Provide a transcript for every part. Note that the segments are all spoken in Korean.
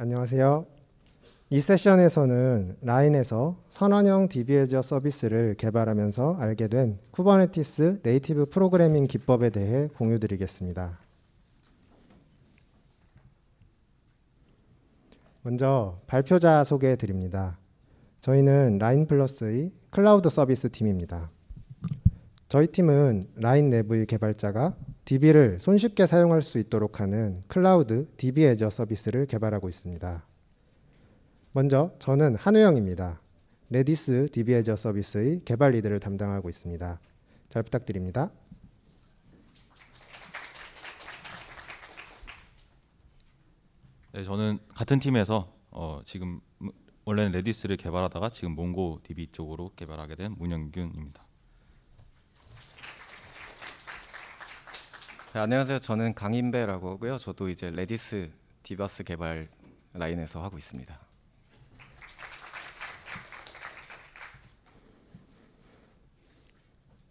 안녕하세요. 이 세션에서는 라인에서 선언형 디비에저 서비스를 개발하면서 알게 된 쿠버네티스 네이티브 프로그래밍 기법에 대해 공유 드리겠습니다. 먼저 발표자 소개해 드립니다. 저희는 라인 플러스의 클라우드 서비스 팀입니다. 저희 팀은 라인 내부의 개발자가 DB를 손쉽게 사용할 수 있도록 하는 클라우드 DB 애저 서비스를 개발하고 있습니다. 먼저 저는 한우영입니다. 레디스 DB 애저 서비스의 개발 리드를 담당하고 있습니다. 잘 부탁드립니다. 네, 저는 같은 팀에서 어, 지금 원래는 레디스를 개발하다가 지금 몽고 DB 쪽으로 개발하게 된 문영균입니다. 네, 안녕하세요. 저는 강인배라고 하고요. 저도 이제 레디스 디바스 개발 라인에서 하고 있습니다.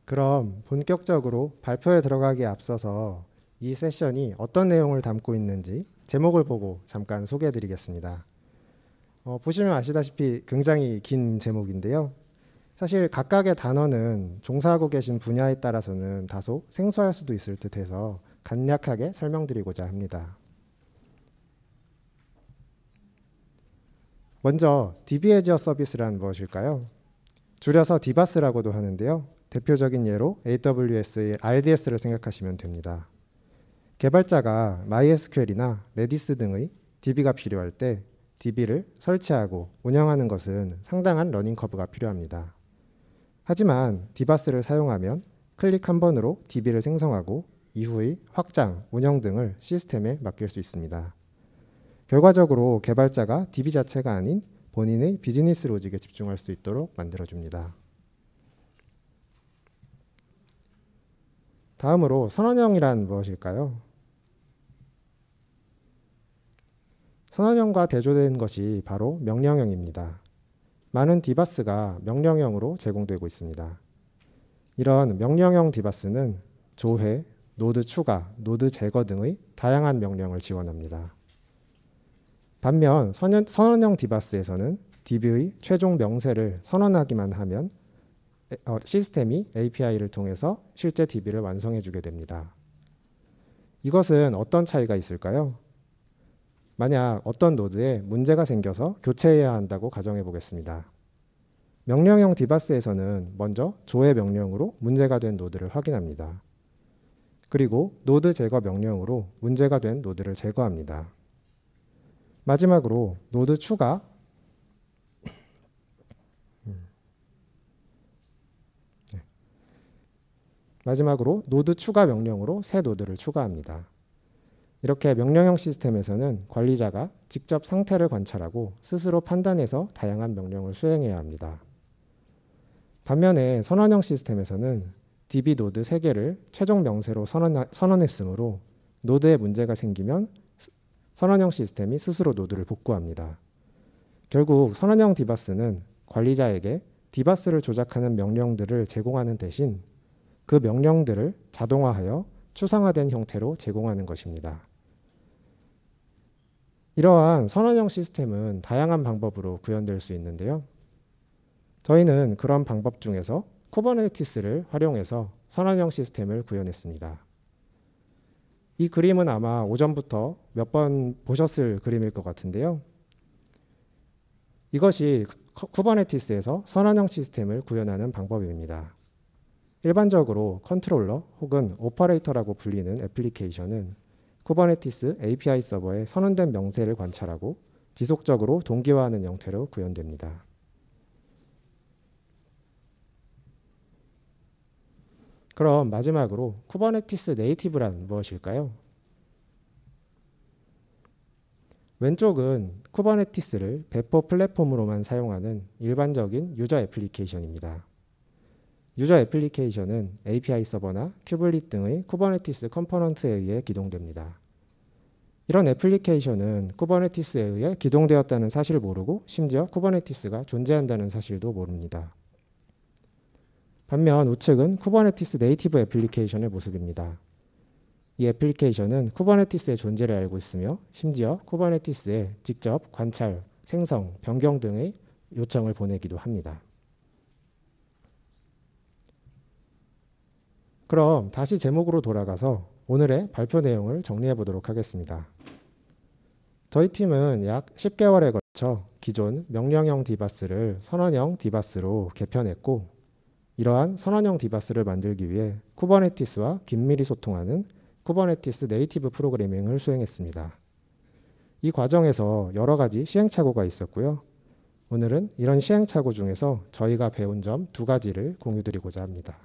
그럼 본격적으로 발표에 들어가기 앞서서 이 세션이 어떤 내용을 담고 있는지 제목을 보고 잠깐 소개해 드리겠습니다. 어, 보시면 아시다시피 굉장히 긴 제목인데요. 사실 각각의 단어는 종사하고 계신 분야에 따라서는 다소 생소할 수도 있을 듯해서 간략하게 설명드리고자 합니다. 먼저 디비에지 서비스란 무엇일까요? 줄여서 디바스라고도 하는데요. 대표적인 예로 AWS의 RDS를 생각하시면 됩니다. 개발자가 MySQL이나 레디스 등의 DB가 필요할 때 DB를 설치하고 운영하는 것은 상당한 러닝 커브가 필요합니다. 하지만 디바스를 사용하면 클릭 한 번으로 DB를 생성하고 이후의 확장, 운영 등을 시스템에 맡길 수 있습니다. 결과적으로 개발자가 DB 자체가 아닌 본인의 비즈니스 로직에 집중할 수 있도록 만들어줍니다. 다음으로 선언형이란 무엇일까요? 선언형과 대조된 것이 바로 명령형입니다. 많은 디바스가 명령형으로 제공되고 있습니다. 이런 명령형 디바스는 조회, 노드 추가, 노드 제거 등의 다양한 명령을 지원합니다. 반면 선언형 디바스에서는 DB의 최종 명세를 선언하기만 하면 어, 시스템이 API를 통해서 실제 DB를 완성해주게 됩니다. 이것은 어떤 차이가 있을까요? 만약 어떤 노드에 문제가 생겨서 교체해야 한다고 가정해 보겠습니다. 명령형 디바스에서는 먼저 조회 명령으로 문제가 된 노드를 확인합니다. 그리고 노드 제거 명령으로 문제가 된 노드를 제거합니다. 마지막으로 노드 추가 네. 마지막으로 노드 추가 명령으로 새 노드를 추가합니다. 이렇게 명령형 시스템에서는 관리자가 직접 상태를 관찰하고 스스로 판단해서 다양한 명령을 수행해야 합니다. 반면에 선언형 시스템에서는 DB 노드 3개를 최종 명세로 선언, 했으므로 노드에 문제가 생기면 선언형 시스템이 스스로 노드를 복구합니다. 결국 선언형 디바스는 관리자에게 디바스를 조작하는 명령들을 제공하는 대신 그 명령들을 자동화하여 추상화된 형태로 제공하는 것입니다. 이러한 선언형 시스템은 다양한 방법으로 구현될 수 있는데요. 저희는 그런 방법 중에서 쿠버네티스를 활용해서 선언형 시스템을 구현했습니다. 이 그림은 아마 오전부터 몇 번 보셨을 그림일 것 같은데요. 이것이 쿠버네티스에서 선언형 시스템을 구현하는 방법입니다. 일반적으로 컨트롤러 혹은 오퍼레이터라고 불리는 애플리케이션은 쿠버네티스 API 서버에 선언된 명세를 관찰하고 지속적으로 동기화하는 형태로 구현됩니다. 그럼 마지막으로 쿠버네티스 네이티브란 무엇일까요? 왼쪽은 쿠버네티스를 배포 플랫폼으로만 사용하는 일반적인 유저 애플리케이션입니다. 유저 애플리케이션은 API 서버나 큐블릿 등의 쿠버네티스 컴포넌트에 의해 기동됩니다. 이런 애플리케이션은 쿠버네티스에 의해 기동되었다는 사실을 모르고 심지어 쿠버네티스가 존재한다는 사실도 모릅니다. 반면 우측은 쿠버네티스 네이티브 애플리케이션의 모습입니다. 이 애플리케이션은 쿠버네티스의 존재를 알고 있으며 심지어 쿠버네티스에 직접 관찰, 생성, 변경 등의 요청을 보내기도 합니다. 그럼 다시 제목으로 돌아가서 오늘의 발표 내용을 정리해 보도록 하겠습니다. 저희 팀은 약 10개월에 걸쳐 기존 명령형 디바스를 선언형 디바스로 개편했고 이러한 선언형 디바스를 만들기 위해 쿠버네티스와 긴밀히 소통하는 쿠버네티스 네이티브 프로그래밍을 수행했습니다. 이 과정에서 여러 가지 시행착오가 있었고요. 오늘은 이런 시행착오 중에서 저희가 배운 점 두 가지를 공유드리고자 합니다.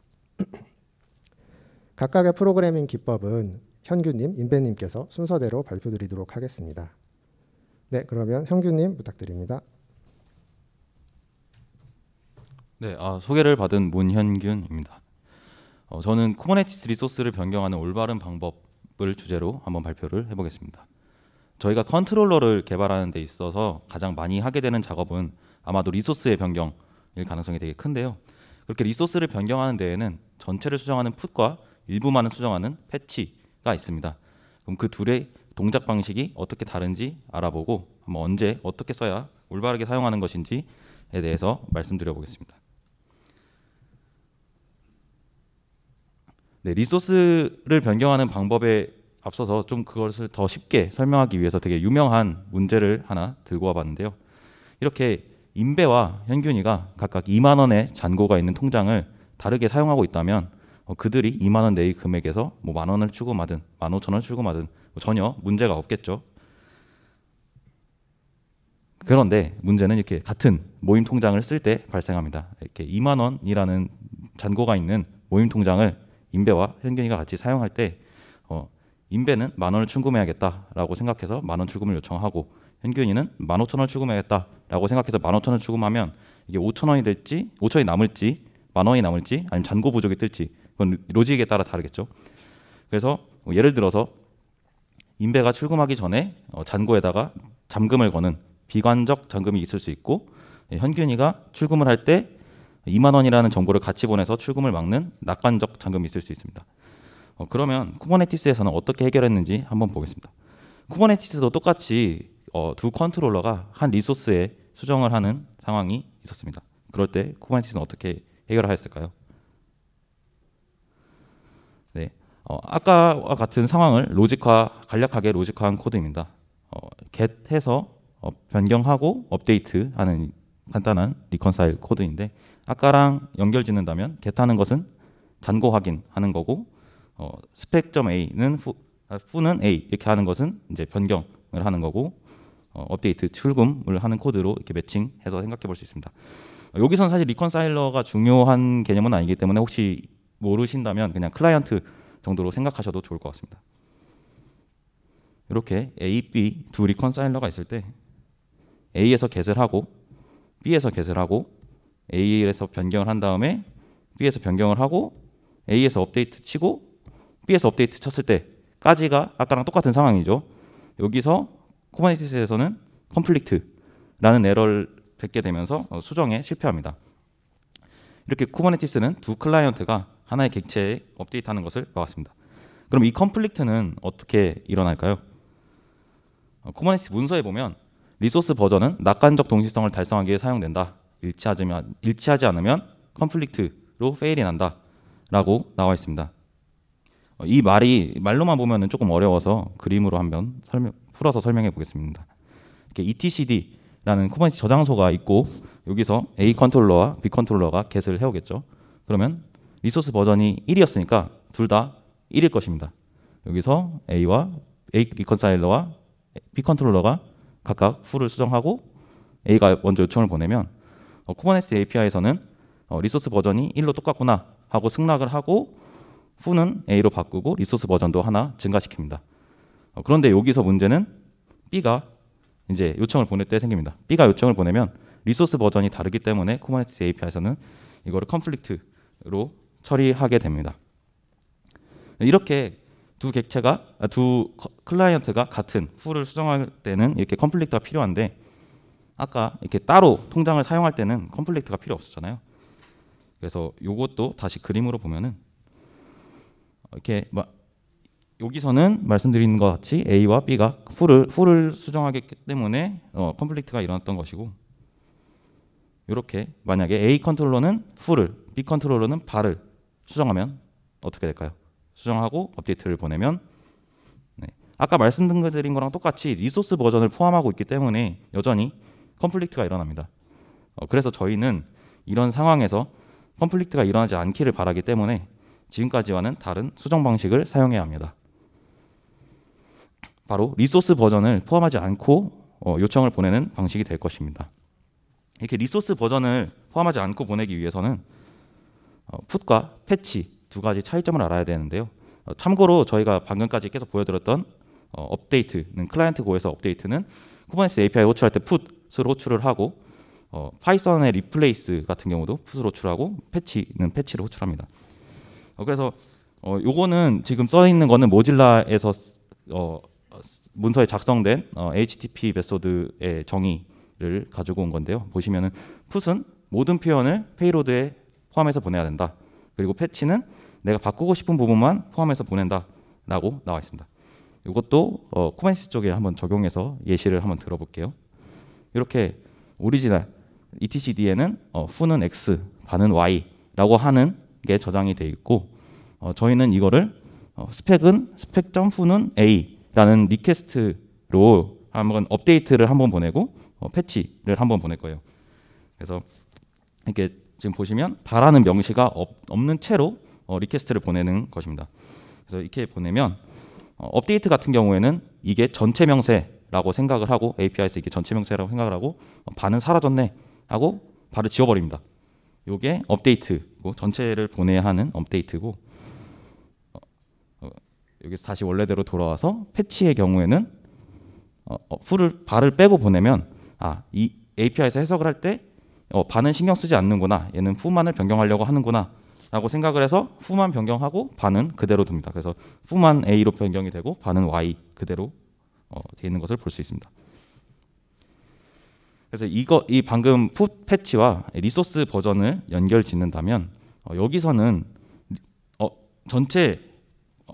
각각의 프로그래밍 기법은 현규님, 임배님께서 순서대로 발표드리도록 하겠습니다. 네, 그러면 현규님 부탁드립니다. 네, 아, 소개를 받은 문현균입니다. 어, 저는 쿠버네티스 리소스를 변경하는 올바른 방법을 주제로 한번 발표를 해보겠습니다. 저희가 컨트롤러를 개발하는 데 있어서 가장 많이 하게 되는 작업은 아마도 리소스의 변경일 가능성이 되게 큰데요. 그렇게 리소스를 변경하는 데에는 전체를 수정하는 풋과 일부만을 수정하는 패치가 있습니다. 그럼 그 둘의 동작 방식이 어떻게 다른지 알아보고 언제 어떻게 써야 올바르게 사용하는 것인지에 대해서 말씀드려 보겠습니다. 네, 리소스를 변경하는 방법에 앞서서 좀 그것을 더 쉽게 설명하기 위해서 되게 유명한 문제를 하나 들고 와봤는데요. 이렇게 임배와 현균이가 각각 2만 원의 잔고가 있는 통장을 다르게 사용하고 있다면 뭐 그들이 2만 원 내의 금액에서 뭐 만 원을 출고받은, 만 오천 원을 출고받은 뭐 전혀 문제가 없겠죠. 그런데 문제는 이렇게 같은 모임 통장을 쓸 때 발생합니다. 이렇게 2만 원이라는 잔고가 있는 모임 통장을 임배와 현균이가 같이 사용할 때 어, 인배는 만 원을 출금해야겠다라고 생각해서 만 원 출금을 요청하고 현균이는 만 오천 원을 출금해야겠다라고 생각해서 만 오천 원을 출금하면 이게 오천 원이 될지 오천 원이 남을지 만 원이 남을지 아니면 잔고 부족이 뜰지 그건 로직에 따라 다르겠죠. 그래서 예를 들어서 인베가 출금하기 전에 어, 잔고에다가 잠금을 거는 비관적 잔금이 있을 수 있고 예, 현균이가 출금을 할 때 2만 원이라는 정보를 같이 보내서 출금을 막는 낙관적 잔금이 있을 수 있습니다. 어, 그러면 쿠버네티스에서는 어떻게 해결했는지 한번 보겠습니다. 쿠버네티스도 똑같이 어, 두 컨트롤러가 한 리소스에 수정을 하는 상황이 있었습니다. 그럴 때 쿠버네티스는 어떻게 해결하였을까요? 어, 아까와 같은 상황을 로직화 간략하게 로직화한 코드입니다. 어, get해서 어, 변경하고 업데이트하는 간단한 리컨사일 코드인데 아까랑 연결 짓는다면 get하는 것은 잔고 확인하는 거고 어, 스펙점 a는 후, 아, 후는 a 이렇게 하는 것은 이제 변경을 하는 거고 어, 업데이트 출금을 하는 코드로 이렇게 매칭해서 생각해 볼 수 있습니다. 어, 여기선 사실 리컨사일러가 중요한 개념은 아니기 때문에 혹시 모르신다면 그냥 클라이언트 정도로 생각하셔도 좋을 것 같습니다. 이렇게 A, B 두 리컨사일러가 있을 때 A에서 개설 하고 B에서 개설 하고 A에서 변경을 한 다음에 B에서 변경을 하고 A에서 업데이트 치고 B에서 업데이트 쳤을 때까지가 아까랑 똑같은 상황이죠. 여기서 쿠버네티스에서는 컴플릭트라는 에러를 듣게 되면서 어, 수정에 실패합니다. 이렇게 쿠버네티스는 두 클라이언트가 하나의 객체에 업데이트하는 것을 막았습니다. 그럼 이 컴플릭트는 어떻게 일어날까요? 어, 코모네스 문서에 보면 리소스 버전은 낙관적 동시성을 달성하기 위해 사용된다. 일치하지면, 일치하지 않으면 컴플릭트로 페일이 난다. 라고 나와 있습니다. 어, 이 말이 말로만 보면 조금 어려워서 그림으로 한번 설명, 풀어서 설명해 보겠습니다. 이렇게 etcd라는 코만치 저장소가 있고 여기서 A 컨트롤러와 B 컨트롤러가 g 을 해오겠죠. 그러면 리소스 버전이 1이었으니까 둘 다 1일 것입니다. 여기서 A와 A 리컨사일러와 B 컨트롤러가 각각 풀을 수정하고 A가 먼저 요청을 보내면 어, 쿠버네티스 API에서는 어, 리소스 버전이 1로 똑같구나 하고 승낙을 하고 후는 A로 바꾸고 리소스 버전도 하나 증가시킵니다. 어, 그런데 여기서 문제는 B가 이제 요청을 보낼 때 생깁니다. B가 요청을 보내면 리소스 버전이 다르기 때문에 쿠버네티스 API에서는 이거를 컨플릭트로 처리하게 됩니다. 이렇게 두 객체가 아, 두 클라이언트가 같은 풀을 수정할 때는 이렇게 컴플렉트가 필요한데 아까 이렇게 따로 통장을 사용할 때는 컴플렉트가 필요 없었잖아요. 그래서 이것도 다시 그림으로 보면은 이렇게 막 여기서는 말씀드린 것 같이 A와 B가 풀을 풀을 수정하기 때문에 어, 컴플렉트가 일어났던 것이고 이렇게 만약에 A 컨트롤러는 풀을 B 컨트롤러는 발을 수정하면 어떻게 될까요? 수정하고 업데이트를 보내면 네. 아까 말씀드린 거랑 똑같이 리소스 버전을 포함하고 있기 때문에 여전히 컴플릭트가 일어납니다. 어, 그래서 저희는 이런 상황에서 컴플릭트가 일어나지 않기를 바라기 때문에 지금까지와는 다른 수정 방식을 사용해야 합니다. 바로 리소스 버전을 포함하지 않고 어, 요청을 보내는 방식이 될 것입니다. 이렇게 리소스 버전을 포함하지 않고 보내기 위해서는 어, 풋과 패치 두 가지 차이점을 알아야 되는데요. 어, 참고로 저희가 방금까지 계속 보여드렸던 어, 업데이트는 클라이언트 고에서 업데이트는 쿠버네티스 API 호출할 때 풋으로 호출을 하고 파이썬의 리플레이스 같은 경우도 풋으로 호출하고 패치는 패치로 호출합니다. 그래서 어, 요거는 지금 써 있는 거는 모질라에서 문서에 작성된 HTTP 메소드의 정의를 가지고 온 건데요. 보시면은 풋은 모든 표현을 페이로드에 포함해서 보내야 된다. 그리고 패치는 내가 바꾸고 싶은 부분만 포함해서 보낸다라고 나와 있습니다. 이것도 어, 코멘시 쪽에 한번 적용해서 예시를 한번 들어볼게요. 이렇게 오리지널 etcd에는 어, 후는 x, 반은 y라고 하는 게 저장이 돼 있고 어, 저희는 이거를 어, 스펙은 스펙 점 후는 a라는 리퀘스트로 한번 업데이트를 한번 보내고 어, 패치를 한번 보낼 거예요. 그래서 이렇게 지금 보시면 바라는 명시가 없, 는 채로 어, 리퀘스트를 보내는 것입니다. 그래서 이렇게 보내면 어, 업데이트 같은 경우에는 이게 전체 명세라고 생각을 하고 API에서 이게 전체 명세라고 생각을 하고 어, 반은 사라졌네 하고 바로 지워버립니다. 이게 업데이트고 전체를 보내야 하는 업데이트고 여기서 어, 어, 다시 원래대로 돌아와서 패치의 경우에는 어, 어, 풀을 발을 빼고 보내면 아 이 API에서 해석을 할때 어, 반은 신경 쓰지 않는구나. 얘는 푸만을 변경하려고 하는구나. 라고 생각을 해서 푸만 변경하고 반은 그대로 둡니다. 그래서 푸만 A로 변경이 되고 반은 Y 그대로 어, 돼 있는 것을 볼 수 있습니다. 그래서 이거 이 방금 풋 패치와 리소스 버전을 연결 짓는다면 어, 여기서는 어, 전체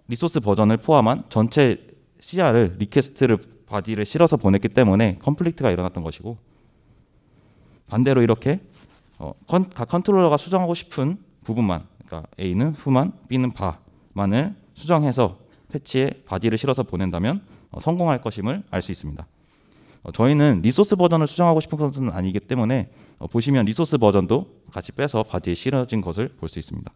리소스 버전을 포함한 전체 CR을 리퀘스트를 바디를 실어서 보냈기 때문에 컴플렉트가 일어났던 것이고 반대로 이렇게 어, 컨, 각 컨트롤러가 수정하고 싶은 부분만 그러니까 A는 후만 B는 바만을 수정해서 패치에 바디를 실어서 보낸다면 어, 성공할 것임을 알 수 있습니다. 어, 저희는 리소스 버전을 수정하고 싶은 것은 아니기 때문에 어, 보시면 리소스 버전도 같이 빼서 바디에 실어진 것을 볼 수 있습니다.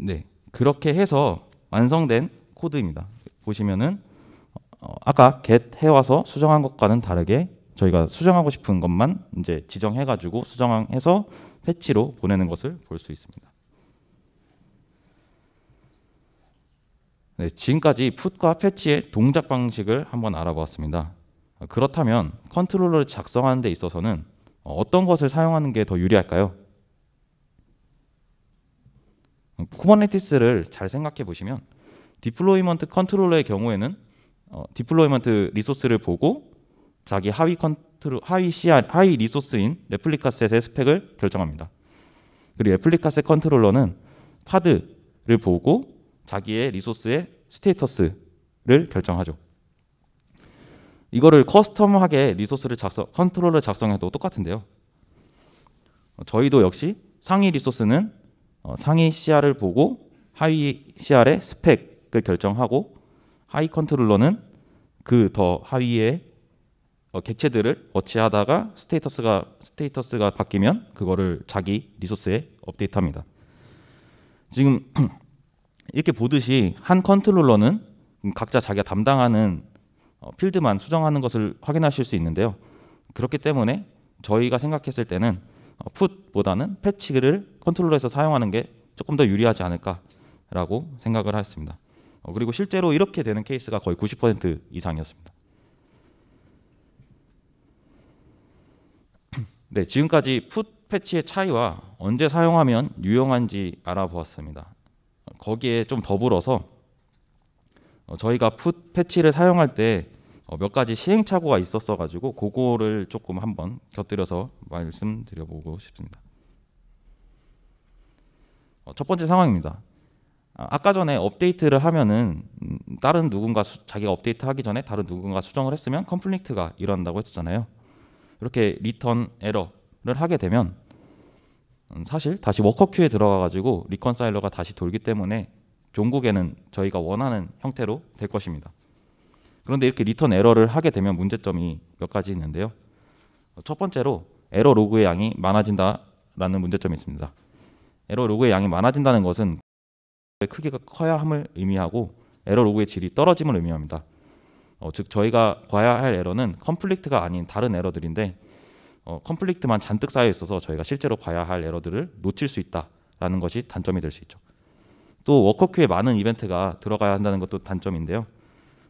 네, 그렇게 해서 완성된 코드입니다. 보시면은 어, 아까 get 해와서 수정한 것과는 다르게 저희가 수정하고 싶은 것만 이제 지정해가지고 수정해서 패치로 보내는 것을 볼 수 있습니다. 네, 지금까지 풋과 패치의 동작 방식을 한번 알아보았습니다. 그렇다면 컨트롤러를 작성하는 데 있어서는 어떤 것을 사용하는 게 더 유리할까요? 음, 쿠버네티스를 잘 생각해 보시면 디플로이먼트 컨트롤러의 경우에는 어, 디플로이먼트 리소스를 보고 자기 하위 컨트롤 하위 CR 하위 리소스인 레플리카셋의 스펙을 결정합니다. 그리고 레플리카셋 컨트롤러는 파드를 보고 자기의 리소스의 스테이터스를 결정하죠. 이거를 커스텀하게 리소스를 작성 컨트롤러 작성해도 똑같은데요. 어, 저희도 역시 상위 리소스는 어, 상위 CR을 보고 하위 CR의 스펙을 결정하고 하이 컨트롤러는 그 더 하위의 어, 객체들을 어치하다가 스테이터스가 스테이터스가 바뀌면 그거를 자기 리소스에 업데이트합니다. 지금 이렇게 보듯이 한 컨트롤러는 각자 자기가 담당하는 어, 필드만 수정하는 것을 확인하실 수 있는데요. 그렇기 때문에 저희가 생각했을 때는 어, 풋보다는 패치를 컨트롤러에서 사용하는 게 조금 더 유리하지 않을까라고 생각을 하였습니다 어, 그리고 실제로 이렇게 되는 케이스가 거의 90% 이상이었습니다. 네, 지금까지 풋 패치의 차이와 언제 사용하면 유용한지 알아보았습니다. 거기에 좀 더불어서 어, 저희가 풋 패치를 사용할 때몇 어, 가지 시행착오가 있었어 가지고 그거를 조금 한번 곁들여서 말씀드려보고 싶습니다. 어, 첫 번째 상황입니다. 아, 아까 전에 업데이트를 하면은 음, 다른 누군가 수, 자기가 업데이트하기 전에 다른 누군가 수정을 했으면 컴플릭트가 일어난다고 했잖아요. 이렇게 리턴 에러를 하게 되면 음, 사실 다시 워커 큐에 들어가 가지고 리컨사일러가 다시 돌기 때문에 종국에는 저희가 원하는 형태로 될 것입니다. 그런데 이렇게 리턴 에러를 하게 되면 문제점이 몇 가지 있는데요. 첫 번째로 에러 로그의 양이 많아진다라는 문제점이 있습니다. 에러 로그의 양이 많아진다는 것은 크기가 커야 함을 의미하고 에러 로그의 질이 떨어짐을 의미합니다. 어, 즉 저희가 봐야 할 에러는 컴플릭트가 아닌 다른 에러들인데 어, 컴플릭트만 잔뜩 쌓여 있어서 저희가 실제로 봐야 할 에러들을 놓칠 수 있다라는 것이 단점이 될 수 있죠. 또 워커큐에 많은 이벤트가 들어가야 한다는 것도 단점인데요.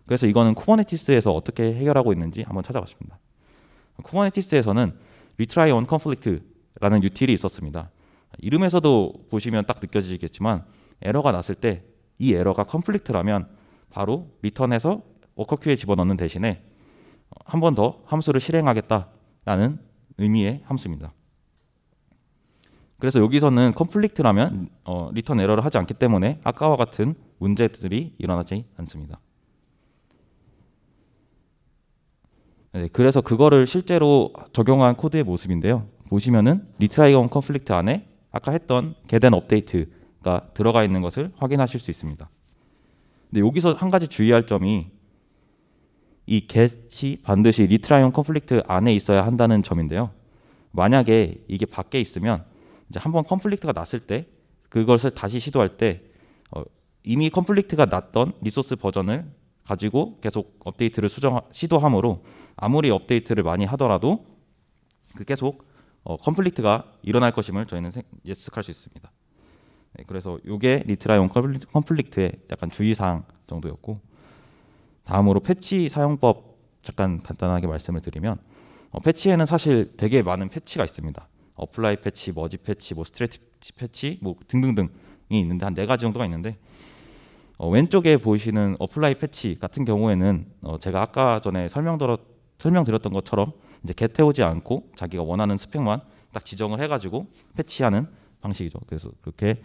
그래서 이거는 쿠버네티스에서 어떻게 해결하고 있는지 한번 찾아봤습니다. 쿠버네티스에서는 리트라이 온 컨플릭트라는 유틸이 있었습니다. 이름에서도 보시면 딱 느껴지겠지만 에러가 났을 때 이 에러가 컴플릭트라면 바로 리턴해서 워커큐에 집어넣는 대신에 한 번 더 함수를 실행하겠다라는 의미의 함수입니다. 그래서 여기서는 컴플릭트라면 어, 리턴 에러를 하지 않기 때문에 아까와 같은 문제들이 일어나지 않습니다. 네, 그래서 그거를 실제로 적용한 코드의 모습인데요. 보시면은 리트라이 온 컴플릭트 안에 아까 했던 get a n d update 가 들어가 있는 것을 확인하실 수 있습니다. 근데 여기서 한 가지 주의할 점이 이 get이 반드시 리트라이온 컨플릭트 안에 있어야 한다는 점인데요. 만약에 이게 밖에 있으면 이제 한번 컨플릭트가 났을 때 그것을 다시 시도할 때 어, 이미 컨플릭트가 났던 리소스 버전을 가지고 계속 업데이트를 수정 시도함으로 아무리 업데이트를 많이 하더라도 그 계속 어, 컨플릭트가 일어날 것임을 저희는 예측할 수 있습니다. 네, 그래서 이게 리트라이온 컴플릭트의 약간 주의사항 정도였고 다음으로 패치 사용법 잠깐 간단하게 말씀을 드리면 어, 패치에는 사실 되게 많은 패치가 있습니다. 어플라이 패치, 머지 패치, 뭐 스트레치 패치, 뭐 등등등이 있는데 한 네 가지 정도가 있는데 어, 왼쪽에 보이시는 어플라이 패치 같은 경우에는 어, 제가 아까 전에 설명드렸, 설명드렸던 것처럼 이제 개태우지 않고 자기가 원하는 스펙만 딱 지정을 해가지고 패치하는 방식이죠. 그래서 그렇게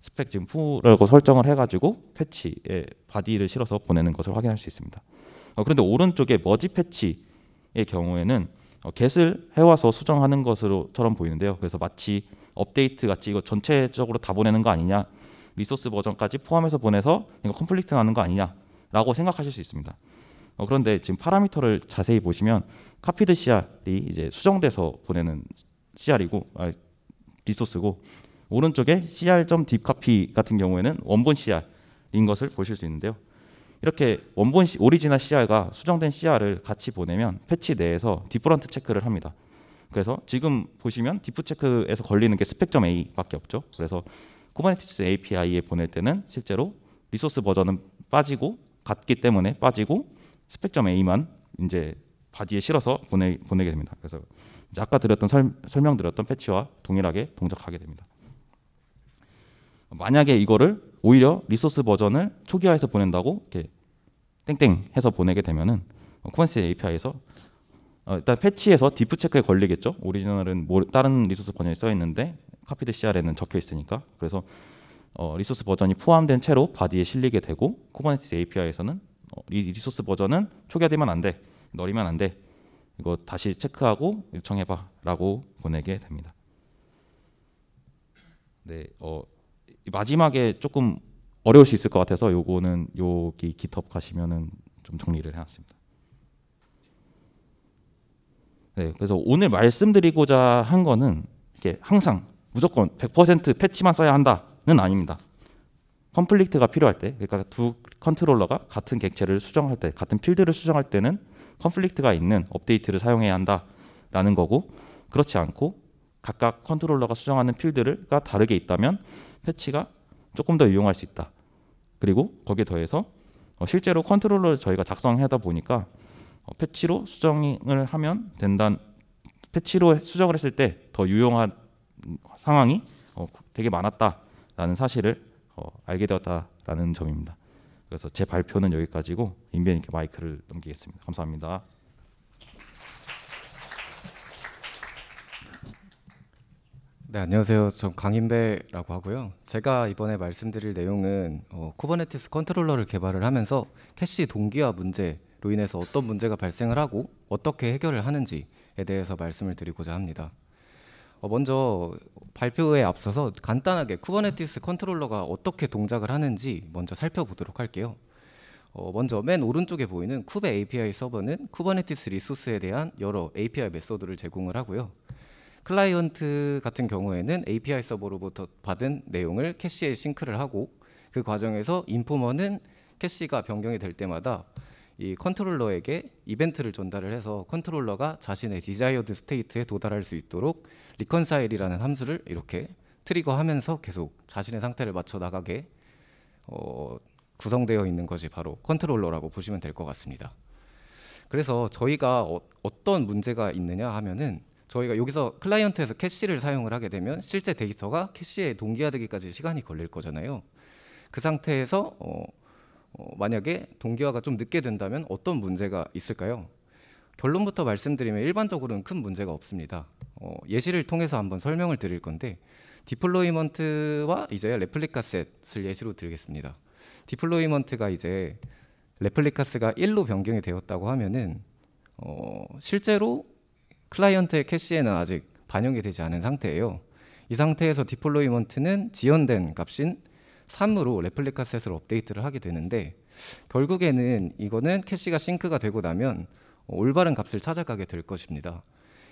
스펙 지금 풀라고 설정을 해가지고 패치에 바디를 실어서 보내는 것을 확인할 수 있습니다. 어, 그런데 오른쪽에 머지 패치의 경우에는 어, 겟을 해와서 수정하는 것으로처럼 보이는데요. 그래서 마치 업데이트 같이 이거 전체적으로 다 보내는 거 아니냐, 리소스 버전까지 포함해서 보내서 이거 컴플리트 나는 거 아니냐라고 생각하실 수 있습니다. 어, 그런데 지금 파라미터를 자세히 보시면 카피드 CR이 이제 수정돼서 보내는 CR이고 아, 리소스고 오른쪽에 c r d c o p y 같은 경우에는 원본 cr인 것을 보실 수 있는데요. 이렇게 원본 오리지널 CR과 수정된 CR을 같이 보내면 패치 내에서 디퍼런트 체크를 합니다. 그래서 지금 보시면 디프 체크에서 걸리는 게 스펙점 A밖에 없죠. 그래서 쿠버네티스 API에 보낼 때는 실제로 리소스 버전은 빠지고 같기 때문에 빠지고 스펙점 A만 이제 바디에 실어서 보내 보내게 됩니다. 그래서 아까 드렸던 설, 명드렸던 패치와 동일하게 동작하게 됩니다. 만약에 이거를 오히려 리소스 버전을 초기화해서 보낸다고 이렇게 땡땡 해서 보내게 되면은 쿠버네티스 API에서 어, 일단 패치에서 디프 체크에 걸리겠죠. 오리지널은 뭐 다른 리소스 버전이 써 있는데 카피드 CR에는 적혀 있으니까 그래서 어, 리소스 버전이 포함된 채로 바디에 실리게 되고 쿠버네티스 API에서는 어, 이 리소스 버전은 초기화되면 안 돼, 너리면 안 돼. 이거 다시 체크하고 요청해봐라고 보내게 됩니다. 네, 어, 마지막에 조금 어려울 수 있을 것 같아서 요거는 여기 GitHub 가시면은 좀 정리를 해놨습니다. 네, 그래서 오늘 말씀드리고자 한 거는 이게 항상 무조건 100% 패치만 써야 한다는 아닙니다. 컴플릭트가 필요할 때, 그러니까 두 컨트롤러가 같은 객체를 수정할 때, 같은 필드를 수정할 때는 컨플릭트가 있는 업데이트를 사용해야 한다라는 거고 그렇지 않고 각각 컨트롤러가 수정하는 필드가 다르게 있다면 패치가 조금 더 유용할 수 있다. 그리고 거기에 더해서 어, 실제로 컨트롤러를 저희가 작성하다 보니까 어, 패치로 수정을 하면 된다. 패치로 수정을 했을 때 더 유용한 상황이 어, 되게 많았다라는 사실을 알게 되었다라는 점입니다. 그래서 제 발표는 여기까지고 임변님께 마이크를 넘기겠습니다. 감사합니다. 네, 안녕하세요. 전 강인배라고 하고요. 제가 이번에 말씀드릴 내용은 어, 쿠버네티스 컨트롤러를 개발을 하면서 캐시 동기화 문제로 인해서 어떤 문제가 발생을 하고 어떻게 해결을 하는지에 대해서 말씀을 드리고자 합니다. 어, 먼저 발표에 앞서서 간단하게 쿠버네티스 컨트롤러가 어떻게 동작을 하는지 먼저 살펴보도록 할게요. 어 먼저 맨 오른쪽에 보이는 쿠베 API 서버는 쿠버네티스 리소스에 대한 여러 API 메소드를 제공을 하고요. 클라이언트 같은 경우에는 API 서버로부터 받은 내용을 캐시에 싱크를 하고 그 과정에서 인포머는 캐시가 변경이 될 때마다 이 컨트롤러에게 이벤트를 전달을 해서 컨트롤러가 자신의 디자이어드 스테이트에 도달할 수 있도록 리컨사일이라는 함수를 이렇게 트리거하면서 계속 자신의 상태를 맞춰 나가게 어, 구성되어 있는 것이 바로 컨트롤러라고 보시면 될 것 같습니다. 그래서 저희가 어, 어떤 문제가 있느냐 하면은 저희가 여기서 클라이언트에서 캐시를 사용을 하게 되면 실제 데이터가 캐시에 동기화되기까지 시간이 걸릴 거잖아요. 그 상태에서 어, 어, 만약에 동기화가 좀 늦게 된다면 어떤 문제가 있을까요? 결론부터 말씀드리면 일반적으로는 큰 문제가 없습니다. 어, 예시를 통해서 한번 설명을 드릴 건데 디플로이먼트와 이제 레플리카 셋을 예시로 드리겠습니다 디플로이먼트가 이제 레플리카스가 1로 변경이 되었다고 하면은 어, 실제로 클라이언트의 캐시에는 아직 반영이 되지 않은 상태예요. 이 상태에서 디플로이먼트는 지연된 값인 3으로 레플리카 셋을 업데이트를 하게 되는데 결국에는 이거는 캐시가 싱크가 되고 나면 올바른 값을 찾아가게 될 것입니다.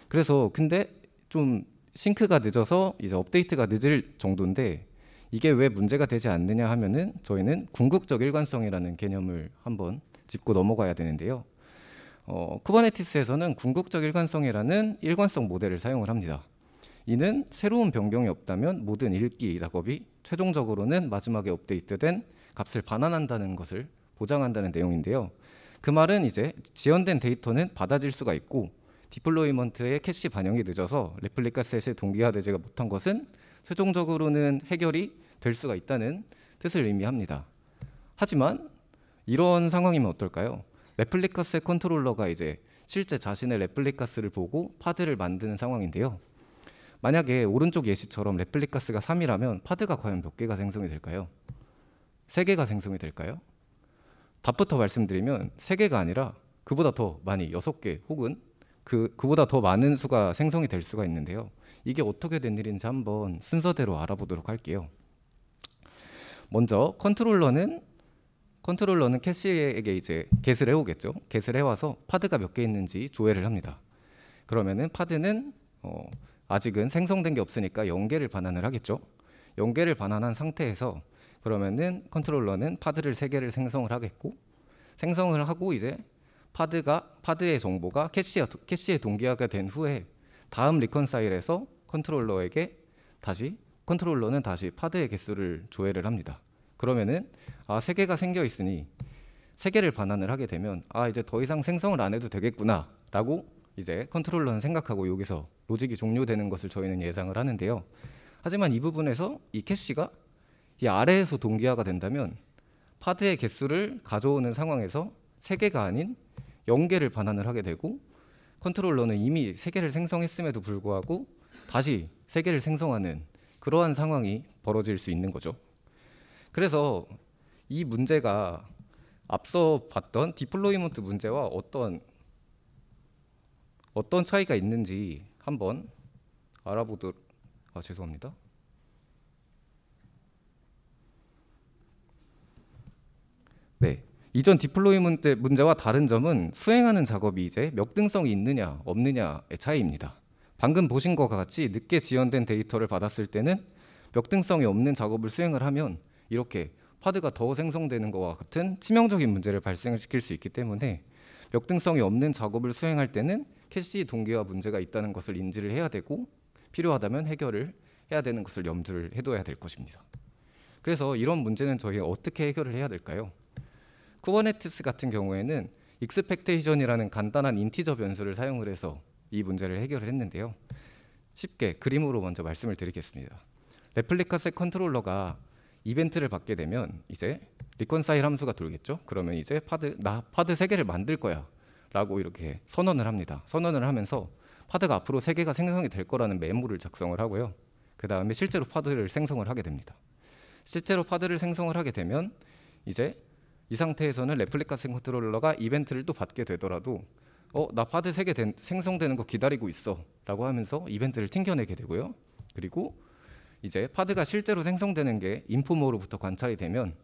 그래서 근데 좀 싱크가 늦어서 이제 업데이트가 늦을 정도인데 이게 왜 문제가 되지 않느냐 하면은 저희는 궁극적 일관성이라는 개념을 한번 짚고 넘어가야 되는데요. 어, 쿠버네티스에서는 궁극적 일관성이라는 일관성 모델을 사용을 합니다. 이는 새로운 변경이 없다면 모든 읽기 작업이 최종적으로는 마지막에 업데이트된 값을 반환한다는 것을 보장한다는 내용인데요. 그 말은 이제 지연된 데이터는 받아질 수가 있고 디플로이먼트의 캐시 반영이 늦어서 레플리카 셋의 동기화되지 가 못한 것은 최종적으로는 해결이 될 수가 있다는 뜻을 의미합니다. 하지만 이런 상황이면 어떨까요? 레플리카셋 컨트롤러가 이제 실제 자신의 레플리카스를 보고 파드를 만드는 상황인데요. 만약에 오른쪽 예시처럼 레플리카스가 3이라면 파드가 과연 몇 개가 생성이 될까요? 3개가 생성이 될까요? 답부터 말씀드리면 3개가 아니라 그보다 더 많이 6개 혹은 그, 그보다 더 많은 수가 생성이 될 수가 있는데요. 이게 어떻게 된 일인지 한번 순서대로 알아보도록 할게요. 먼저 컨트롤러는 컨트롤러는 캐시에게 이제 겟을 해오겠죠. 겟을 해와서 파드가 몇 개 있는지 조회를 합니다. 그러면은 파드는 어, 아직은 생성된 게 없으니까 연계를 반환을 하겠죠. 연계를 반환한 상태에서 그러면은 컨트롤러는 파드를 3 개를 생성을 하겠고 생성을 하고 이제 파드가 파드의 정보가 캐시에 캐시에 동기화가 된 후에 다음 리컨사일에서 컨트롤러에게 다시 컨트롤러는 다시 파드의 개수를 조회를 합니다. 그러면은 아세 개가 생겨 있으니 세 개를 반환을 하게 되면 아 이제 더 이상 생성을 안 해도 되겠구나라고 이제 컨트롤러는 생각하고 여기서 로직이 종료되는 것을 저희는 예상을 하는데요. 하지만 이 부분에서 이 캐시가 이 아래에서 동기화가 된다면 파드의 개수를 가져오는 상황에서 3개가 아닌 0개를 반환을 하게 되고 컨트롤러는 이미 3개를 생성했음에도 불구하고 다시 3개를 생성하는 그러한 상황이 벌어질 수 있는 거죠. 그래서 이 문제가 앞서 봤던 디플로이먼트 문제와 어떤 어떤 차이가 있는지 한번 알아보도록 아 죄송합니다. 네. 이전 디플로이먼트 문제와 다른 점은 수행하는 작업이 이제 역등성이 있느냐 없느냐의 차이입니다. 방금 보신 것과 같이 늦게 지연된 데이터를 받았을 때는 역등성이 없는 작업을 수행을 하면 이렇게 파드가 더 생성되는 것과 같은 치명적인 문제를 발생시킬 수 있기 때문에 역등성이 없는 작업을 수행할 때는 캐시 동기화 문제가 있다는 것을 인지를 해야 되고 필요하다면 해결을 해야 되는 것을 염두를 해둬야 될 것입니다. 그래서 이런 문제는 저희 어떻게 해결을 해야 될까요? 쿠버네티스 같은 경우에는 익스펙테이션이라는 간단한 인티저 변수를 사용을 해서 이 문제를 해결을 했는데요. 쉽게 그림으로 먼저 말씀을 드리겠습니다. 레플리카셋 컨트롤러가 이벤트를 받게 되면 이제 리컨사일 함수가 돌겠죠. 그러면 이제 파드 나 파드 세 개를 만들 거야. 라고 이렇게 선언을 합니다. 선언을 하면서 파드가 앞으로 세 개가 생성이 될 거라는 메모를 작성을 하고요. 그 다음에 실제로 파드를 생성을 하게 됩니다. 실제로 파드를 생성을 하게 되면 이제 이 상태에서는 레플리카싱 컨트롤러가 이벤트를 또 받게 되더라도 어 나 파드 3개 생성되는 거 기다리고 있어라고 하면서 이벤트를 튕겨내게 되고요. 그리고 이제 파드가 실제로 생성되는 게 인포모로부터 관찰이 되면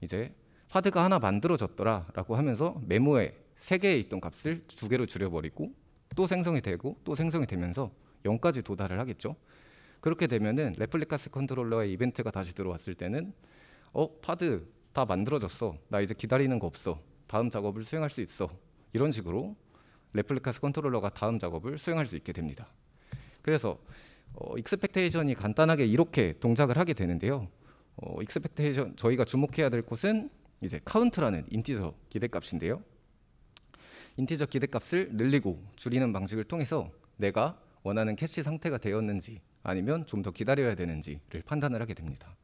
이제 파드가 하나 만들어졌더라라고 하면서 메모에 세 개에 있던 값을 두 개로 줄여버리고 또 생성이 되고 또 생성이 되면서 0까지 도달을 하겠죠. 그렇게 되면은 레플리카스 컨트롤러의 이벤트가 다시 들어왔을 때는 어 파드 다 만들어졌어. 나 이제 기다리는 거 없어. 다음 작업을 수행할 수 있어. 이런 식으로 레플리카스 컨트롤러가 다음 작업을 수행할 수 있게 됩니다. 그래서 어, 익스펙테이션이 간단하게 이렇게 동작을 하게 되는데요. 어, 익스펙테이션 저희가 주목해야 될 곳은 이제 카운트라는 인티저 기대값인데요. 인티저 기대값을 늘리고 줄이는 방식을 통해서 내가 원하는 캐시 상태가 되었는지 아니면 좀 더 기다려야 되는지를 판단을 하게 됩니다.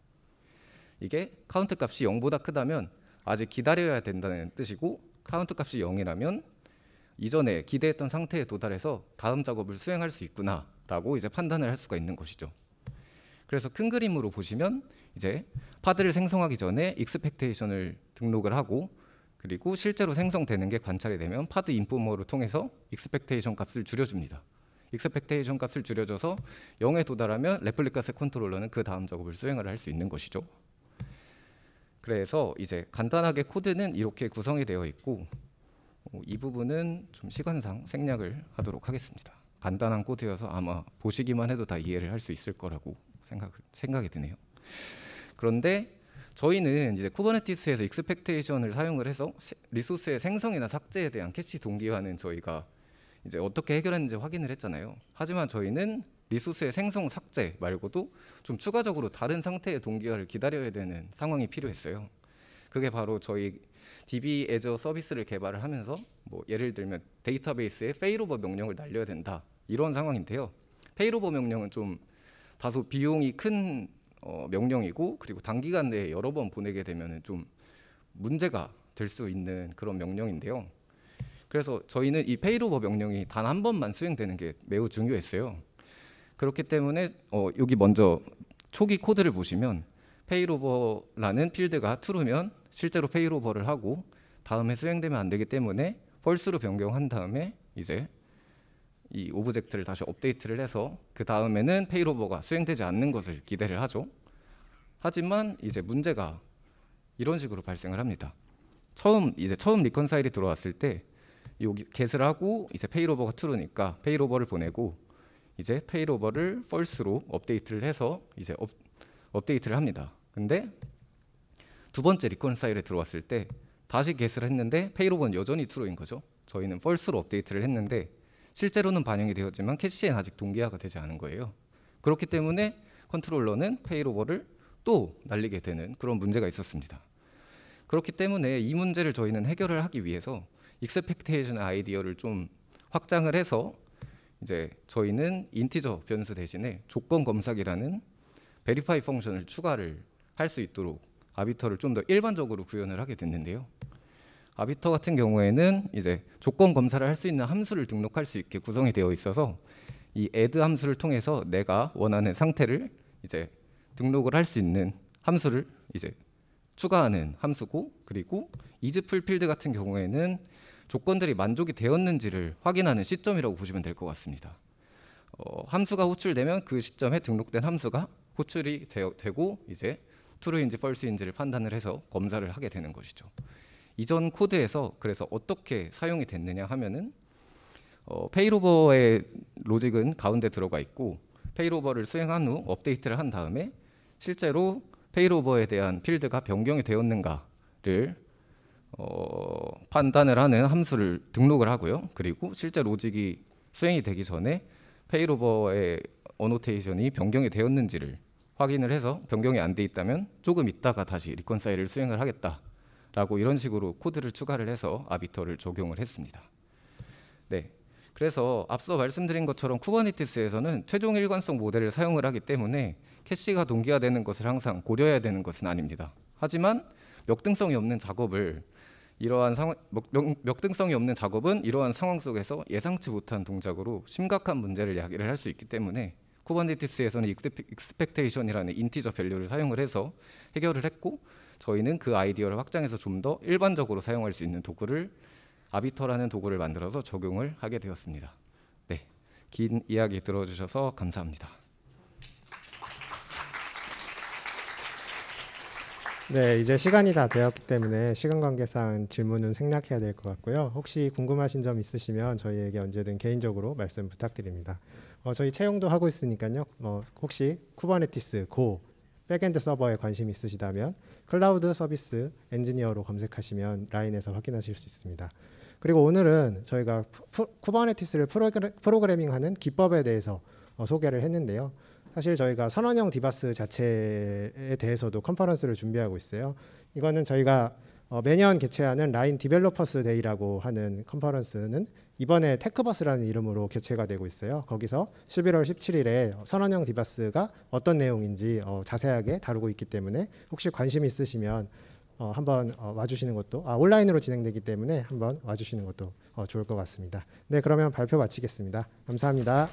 이게 카운트 값이 0보다 크다면 아직 기다려야 된다는 뜻이고 카운트 값이 0이라면 이전에 기대했던 상태에 도달해서 다음 작업을 수행할 수 있구나라고 이제 판단을 할 수가 있는 것이죠. 그래서 큰 그림으로 보시면 이제 파드를 생성하기 전에 익스펙테이션을 등록을 하고 그리고 실제로 생성되는 게 관찰이 되면 파드 인포머를 통해서 익스펙테이션 값을 줄여줍니다. 익스펙테이션 값을 줄여줘서 0에 도달하면 레플리카스 컨트롤러는 그 다음 작업을 수행을 할 수 있는 것이죠. 그래서 이제 간단하게 코드는 이렇게 구성이 되어 있고 어, 이 부분은 좀 시간상 생략을 하도록 하겠습니다. 간단한 코드여서 아마 보시기만 해도 다 이해를 할 수 있을 거라고 생각, 생각이 드네요. 그런데 저희는 이제 쿠버네티스에서 익스펙테이션을 사용을 해서 리소스의 생성이나 삭제에 대한 캐시 동기화는 저희가 이제 어떻게 해결했는지 확인을 했잖아요. 하지만 저희는 리소스의 생성 삭제 말고도 좀 추가적으로 다른 상태의 동기화를 기다려야 되는 상황이 필요했어요. 그게 바로 저희 DB 애저 서비스를 개발을 하면서 뭐 예를 들면 데이터베이스에 페이로버 명령을 날려야 된다 이런 상황인데요. 페이로버 명령은 좀 다소 비용이 큰 어, 명령이고 그리고 단기간 내에 여러 번 보내게 되면 좀 문제가 될 수 있는 그런 명령인데요. 그래서 저희는 이 페이로버 명령이 단 한 번만 수행되는 게 매우 중요했어요. 그렇기 때문에 어, 여기 먼저 초기 코드를 보시면 페이로버라는 필드가 t r 면 실제로 페이로버를 하고 다음에 수행되면 안 되기 때문에 펄스로 변경한 다음에 이제 이 오브젝트를 다시 업데이트를 해서 그 다음에는 페이로버가 수행되지 않는 것을 기대를 하죠. 하지만 이제 문제가 이런 식으로 발생을 합니다. 처음 이제 처음 리컨사일이 들어왔을 때 여기 get을 하고 이제 페이로버가 true니까 페이로버를 보내고 이제 페이로버를 false로 업데이트를 해서 이제 업, 업데이트를 합니다. 근데 두 번째 리컨사일에 들어왔을 때 다시 get을 했는데 페이로버는 여전히 true인 거죠. 저희는 false로 업데이트를 했는데 실제로는 반영이 되었지만 캐시엔 아직 동기화가 되지 않은 거예요. 그렇기 때문에 컨트롤러는 페이로버를 또 날리게 되는 그런 문제가 있었습니다. 그렇기 때문에 이 문제를 저희는 해결을 하기 위해서 익스펙테이션 아이디어를 좀 확장을 해서 이제 저희는 인티저 변수 대신에 조건 검사기라는 베리파이 펑션을 추가를 할 수 있도록 아비터를 좀 더 일반적으로 구현을 하게 됐는데요. 아비터 같은 경우에는 이제 조건 검사를 할 수 있는 함수를 등록할 수 있게 구성이 되어 있어서 이 add 함수를 통해서 내가 원하는 상태를 이제 등록을 할 수 있는 함수를 이제 추가하는 함수고 그리고 이즈 풀필드 같은 경우에는 조건들이 만족이 되었는지를 확인하는 시점이라고 보시면 될 것 같습니다. 어, 함수가 호출되면 그 시점에 등록된 함수가 호출이 되 되고 이제 true인지 false인지를 판단을 해서 검사를 하게 되는 것이죠. 이전 코드에서 그래서 어떻게 사용이 됐느냐 하면은 어, 페이로버의 로직은 가운데 들어가 있고 페이로버를 수행한 후 업데이트를 한 다음에 실제로 페이로버에 대한 필드가 변경이 되었는가를 어, 판단을 하는 함수를 등록을 하고요. 그리고 실제 로직이 수행이 되기 전에 페이로버의 어노테이션이 변경이 되었는지를 확인을 해서 변경이 안 돼 있다면 조금 있다가 다시 리콘사이를 수행을 하겠다. 라고 이런 식으로 코드를 추가를 해서 아비터를 적용을 했습니다. 네. 그래서 앞서 말씀드린 것처럼 쿠버네티스에서는 최종 일관성 모델을 사용을 하기 때문에 캐시가 동기화되는 것을 항상 고려해야 되는 것은 아닙니다. 하지만 역등성이 없는 작업을 이러한 상황 역등성이 없는 작업은 이러한 상황 속에서 예상치 못한 동작으로 심각한 문제를 야기를 할 수 있기 때문에 쿠버네티스에서는 익스펙테이션이라는 인티저 밸류를 사용을 해서 해결을 했고 저희는 그 아이디어를 확장해서 좀 더 일반적으로 사용할 수 있는 도구를 아비터라는 도구를 만들어서 적용을 하게 되었습니다. 네, 긴 이야기 들어주셔서 감사합니다. 네, 이제 시간이 다 되었기 때문에 시간 관계상 질문은 생략해야 될 것 같고요. 혹시 궁금하신 점 있으시면 저희에게 언제든 개인적으로 말씀 부탁드립니다. 어, 저희 채용도 하고 있으니까요. 어, 혹시 쿠버네티스 고 백엔드 서버에 관심 있으시다면 클라우드 서비스 엔지니어로 검색하시면 라인에서 확인하실 수 있습니다. 그리고 오늘은 저희가 쿠버네티스를 프로그래밍하는 기법에 대해서 어, 소개를 했는데요. 사실 저희가 선언형 디바스 자체에 대해서도 컨퍼런스를 준비하고 있어요. 이거는 저희가 어, 매년 개최하는 라인 디벨로퍼스 데이라고 하는 컨퍼런스는 이번에 테크버스라는 이름으로 개최가 되고 있어요. 거기서 11월 17일에 선언형 디바스가 어떤 내용인지 어, 자세하게 다루고 있기 때문에 혹시 관심 있으시면 어, 한번 어, 와주시는 것도 아, 온라인으로 진행되기 때문에 한번 와주시는 것도 어, 좋을 것 같습니다. 네, 그러면 발표 마치겠습니다. 감사합니다.